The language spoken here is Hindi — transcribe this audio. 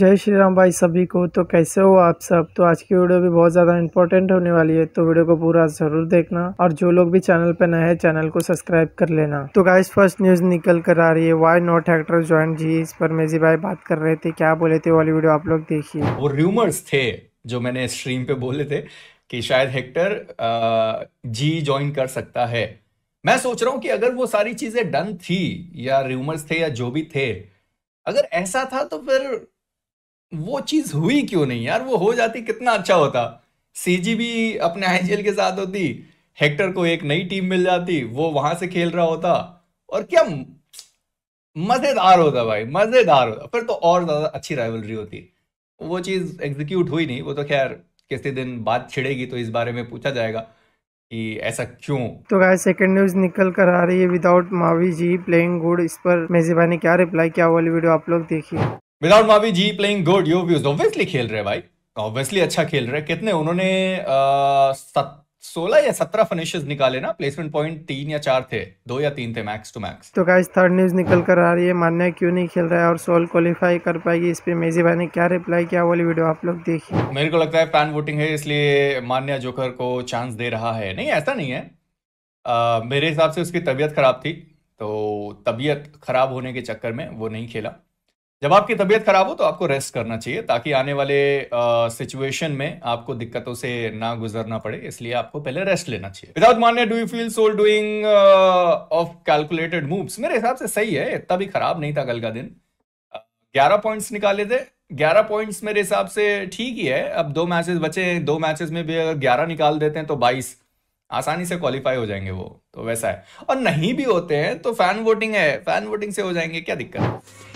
जय श्री राम भाई सभी को तो कैसे हो आप सब तो आज की वीडियो भी बहुत ज़्यादा इंपॉर्टेंट होने वाली है तो वीडियो को पूरा जरूर देखना और जो लोग भी चैनल पर नए हैं चैनल को सब्सक्राइब कर लेना तो गाइस फर्स्ट न्यूज़ निकल कर आ रही है वाई नॉट एक्टर ज्वाइन जी इस पर मेजी भाई बात कर रहे थे क्या बोले थे वाली वीडियो आप लोग देखिए वो र्यूमर्स थे जो मैंने स्ट्रीम पे बोले थे कि शायद हेक्टर जी ज्वाइन कर सकता है मैं सोच रहा हूँ कि अगर वो सारी चीज़ें डन थी या र्यूमर्स थे या जो भी थे अगर ऐसा था तो फिर वो चीज़ हुई क्यों नहीं यार वो हो जाती कितना अच्छा होता सीजी भी अपने आईजीएल के साथ होती हेक्टर को एक नई टीम मिल जाती वो वहां से खेल रहा होता और क्या मजेदार होता भाई मजेदार होता फिर तो और ज्यादा अच्छी राइवलरी होती वो चीज एग्जीक्यूट हुई नहीं वो तो खैर किसी दिन बात छिड़ेगी तो इस बारे में पूछा जाएगा कि ऐसा क्यों तो गाय सेकंड न्यूज निकल कर आ रही है without Mavi ji playing good इस पर मेजबानी क्या रिप्लाई क्या वाली वीडियो आप लोग देखिए without Mavi ji playing good you views obviously खेल रहे भाई ऑब्वियसली अच्छा खेल रहे कितने उन्होंने सोलह या सत्रह फिनिशेस निकाले ना प्लेसमेंट पॉइंट तीन या चार थे दो या तीन थे मैक्स टू मैक्स तो गाइस थर्ड न्यूज निकल कर आ रही है मान्य क्यों नहीं खेल रहा है और सोल क्वालिफाई कर पाएगी इस पे मेजी भाई ने क्या रिप्लाई किया वाली वीडियो आप लोग देखिए मेरे को लगता है फैन वोटिंग है इसलिए मान्य जोकर को चांस दे रहा है नहीं ऐसा नहीं है आ, मेरे हिसाब से उसकी तबीयत खराब थी तो तबीयत खराब होने के चक्कर में वो नहीं खेला जब आपकी तबीयत खराब हो तो आपको रेस्ट करना चाहिए ताकि आने वाले सिचुएशन में आपको दिक्कतों से ना गुजरना पड़े इसलिए आपको पहले रेस्ट लेना चाहिए विदाउट मान्य do you feel soul doing of calculated moves मेरे हिसाब से सही है इतना भी खराब नहीं था कल का दिन ग्यारह पॉइंट्स निकाले थे ग्यारह पॉइंट्स मेरे हिसाब से ठीक ही है अब दो मैचेस बचे हैं दो मैचेस में भी अगर ग्यारह निकाल देते हैं तो बाईस आसानी से क्वालिफाई हो जाएंगे वो तो वैसा है और नहीं भी होते हैं तो फैन वोटिंग है फैन वोटिंग से हो जाएंगे क्या दिक्कत है